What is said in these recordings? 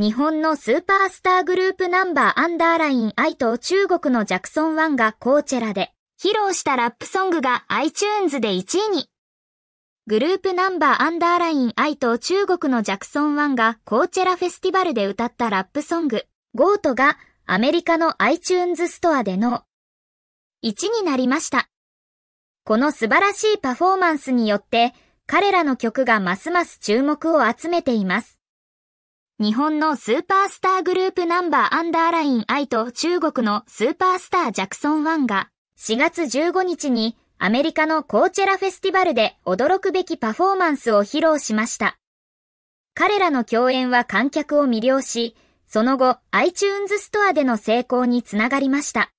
日本のスーパースターグループナンバーアンダーライン愛と中国のジャクソンンがコーチェラで披露したラップソングが iTunes で1位に。グループナンバーアンダーライン愛と中国のジャクソンンがコーチェラフェスティバルで歌ったラップソング GOAT がアメリカの iTunes ストアでの1になりました。この素晴らしいパフォーマンスによって彼らの曲がますます注目を集めています。日本のスーパースターグループナンバーアンダーラインアイと中国のスーパースタージャクソン1が4月15日にアメリカのコーチェラフェスティバルで驚くべきパフォーマンスを披露しました。彼らの共演は観客を魅了し、その後 iTunes ストアでの成功につながりました。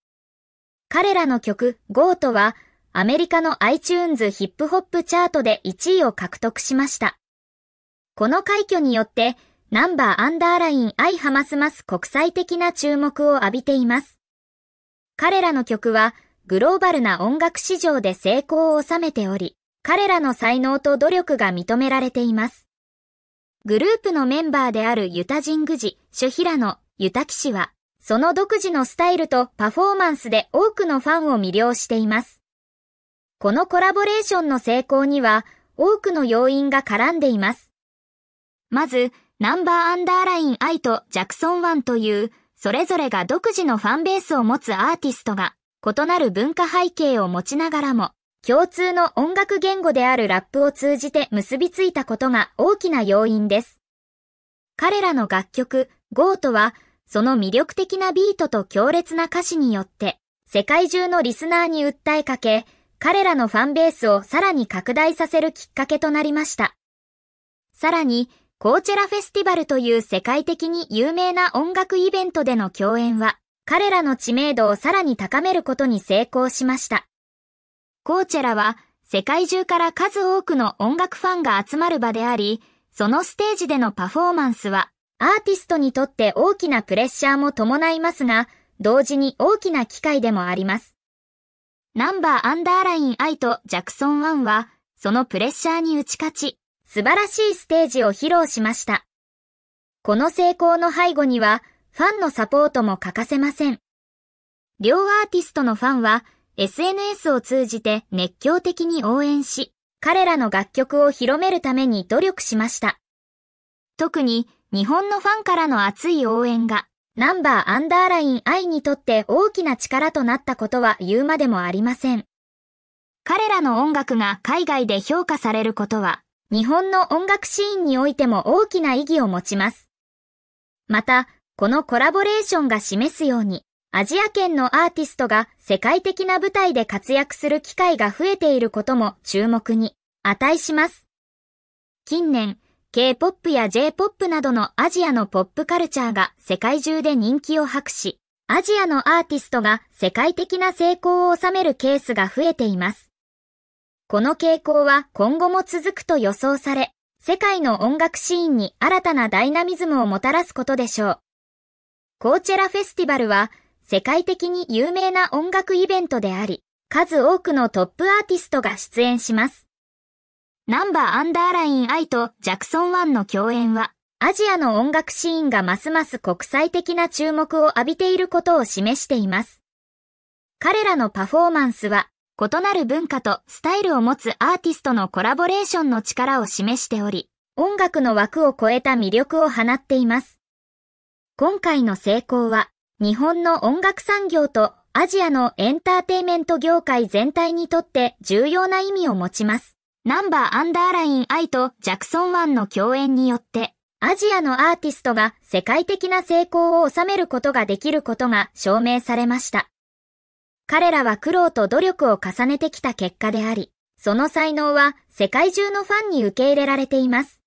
彼らの曲 Go とはアメリカの iTunes ヒップホップチャートで1位を獲得しました。この快挙によってナンバーアンダーライン愛ハマスマス国際的な注目を浴びています。彼らの曲はグローバルな音楽市場で成功を収めており、彼らの才能と努力が認められています。グループのメンバーであるユタジングジ、シュヒラのユタキシは、その独自のスタイルとパフォーマンスで多くのファンを魅了しています。このコラボレーションの成功には、多くの要因が絡んでいます。まず、ナンバーアンダーライン I とジャクソンンという、それぞれが独自のファンベースを持つアーティストが、異なる文化背景を持ちながらも、共通の音楽言語であるラップを通じて結びついたことが大きな要因です。彼らの楽曲、ゴートは、その魅力的なビートと強烈な歌詞によって、世界中のリスナーに訴えかけ、彼らのファンベースをさらに拡大させるきっかけとなりました。さらに、コーチェラフェスティバルという世界的に有名な音楽イベントでの共演は、彼らの知名度をさらに高めることに成功しました。コーチェラは、世界中から数多くの音楽ファンが集まる場であり、そのステージでのパフォーマンスは、アーティストにとって大きなプレッシャーも伴いますが、同時に大きな機会でもあります。ナンバーアンダーライン I とジャクソン1は、そのプレッシャーに打ち勝ち、素晴らしいステージを披露しました。この成功の背後にはファンのサポートも欠かせません。両アーティストのファンは SNS を通じて熱狂的に応援し、彼らの楽曲を広めるために努力しました。特に日本のファンからの熱い応援がナンバーアンダーライン I にとって大きな力となったことは言うまでもありません。彼らの音楽が海外で評価されることは日本の音楽シーンにおいても大きな意義を持ちます。また、このコラボレーションが示すように、アジア圏のアーティストが世界的な舞台で活躍する機会が増えていることも注目に値します。近年、K-POP や J-POP などのアジアのポップカルチャーが世界中で人気を博し、アジアのアーティストが世界的な成功を収めるケースが増えています。この傾向は今後も続くと予想され、世界の音楽シーンに新たなダイナミズムをもたらすことでしょう。コーチェラフェスティバルは世界的に有名な音楽イベントであり、数多くのトップアーティストが出演します。ナンバーアンダーライン I とジャクソン1の共演は、アジアの音楽シーンがますます国際的な注目を浴びていることを示しています。彼らのパフォーマンスは異なる文化とスタイルを持つアーティストのコラボレーションの力を示しており、音楽の枠を超えた魅力を放っています。今回の成功は、日本の音楽産業とアジアのエンターテイメント業界全体にとって重要な意味を持ちます。ナンバーアンダーライン I とジャクソン1の共演によって、アジアのアーティストが世界的な成功を収めることができることが証明されました。彼らは苦労と努力を重ねてきた結果であり、その才能は世界中のファンに受け入れられています。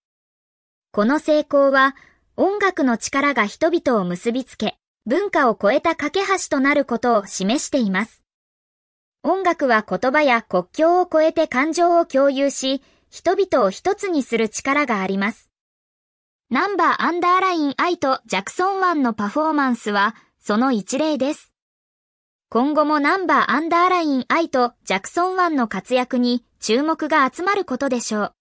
この成功は音楽の力が人々を結びつけ、文化を超えた架け橋となることを示しています。音楽は言葉や国境を超えて感情を共有し、人々を一つにする力があります。ナンバーアンダーライン愛とジャクソン1のパフォーマンスはその一例です。今後もナンバーアンダーラインイとジャクソンワンの活躍に注目が集まることでしょう。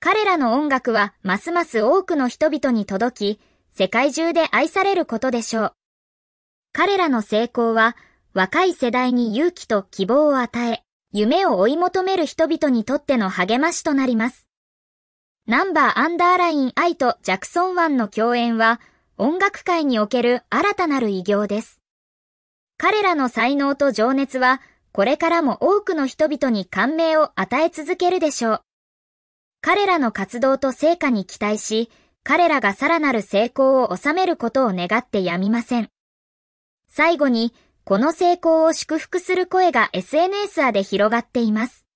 彼らの音楽はますます多くの人々に届き、世界中で愛されることでしょう。彼らの成功は若い世代に勇気と希望を与え、夢を追い求める人々にとっての励ましとなります。ナンバーアンダーラインイとジャクソンワンの共演は音楽界における新たなる偉業です。彼らの才能と情熱は、これからも多くの人々に感銘を与え続けるでしょう。彼らの活動と成果に期待し、彼らがさらなる成功を収めることを願ってやみません。最後に、この成功を祝福する声が SNS で広がっています。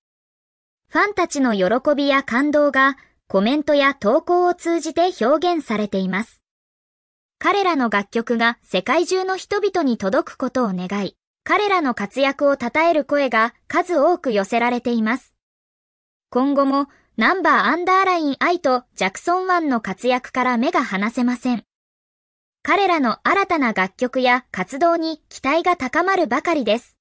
ファンたちの喜びや感動がコメントや投稿を通じて表現されています。彼らの楽曲が世界中の人々に届くことを願い、彼らの活躍を称える声が数多く寄せられています。今後もナンバーアンダーラインイとジャクソンワンの活躍から目が離せません。彼らの新たな楽曲や活動に期待が高まるばかりです。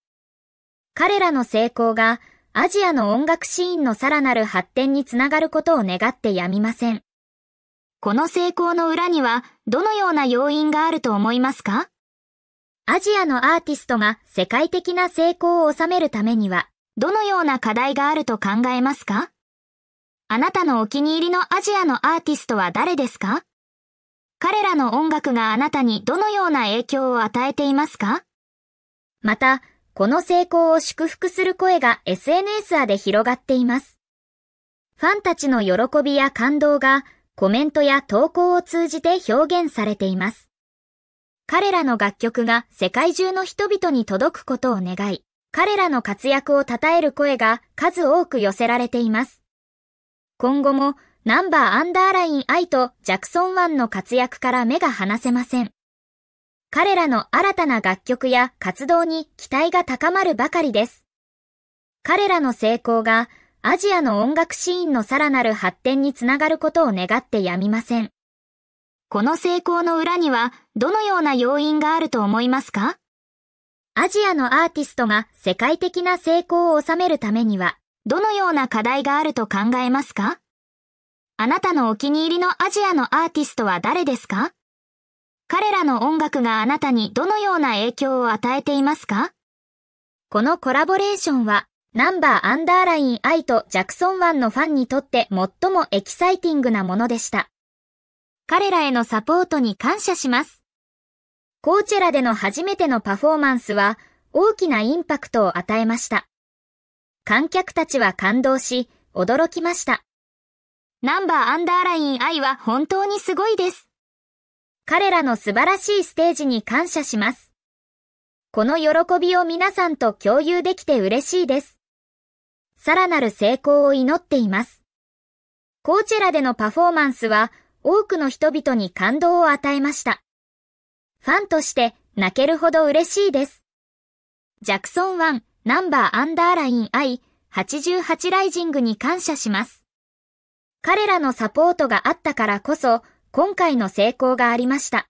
彼らの成功がアジアの音楽シーンのさらなる発展につながることを願ってやみません。この成功の裏にはどのような要因があると思いますかアジアのアーティストが世界的な成功を収めるためには、どのような課題があると考えますかあなたのお気に入りのアジアのアーティストは誰ですか彼らの音楽があなたにどのような影響を与えていますかまた、この成功を祝福する声が SNS で広がっています。ファンたちの喜びや感動がコメントや投稿を通じて表現されています。彼らの楽曲が世界中の人々に届くことを願い、彼らの活躍を称える声が数多く寄せられています。今後もナンバーアンダーライン I とジャクソン1の活躍から目が離せません。彼らの新たな楽曲や活動に期待が高まるばかりです。彼らの成功がアジアの音楽シーンのさらなる発展につながることを願ってやみません。この成功の裏にはどのような要因があると思いますかアジアのアーティストが世界的な成功を収めるためには、どのような課題があると考えますかあなたのお気に入りのアジアのアーティストは誰ですか彼らの音楽があなたにどのような影響を与えていますかこのコラボレーションはナンバーアンダーライン I とジャクソン湾のファンにとって最もエキサイティングなものでした。彼らへのサポートに感謝します。コーチェラでの初めてのパフォーマンスは大きなインパクトを与えました。観客たちは感動し、驚きました。ナンバーアンダーライン I は本当にすごいです。彼らの素晴らしいステージに感謝します。この喜びを皆さんと共有できて嬉しいです。さらなる成功を祈っています。コーチェラでのパフォーマンスは多くの人々に感動を与えました。ファンとして泣けるほど嬉しいです。ジャクソン1ナンバーアンダーライン I88 ライジングに感謝します。彼らのサポートがあったからこそ今回の成功がありました。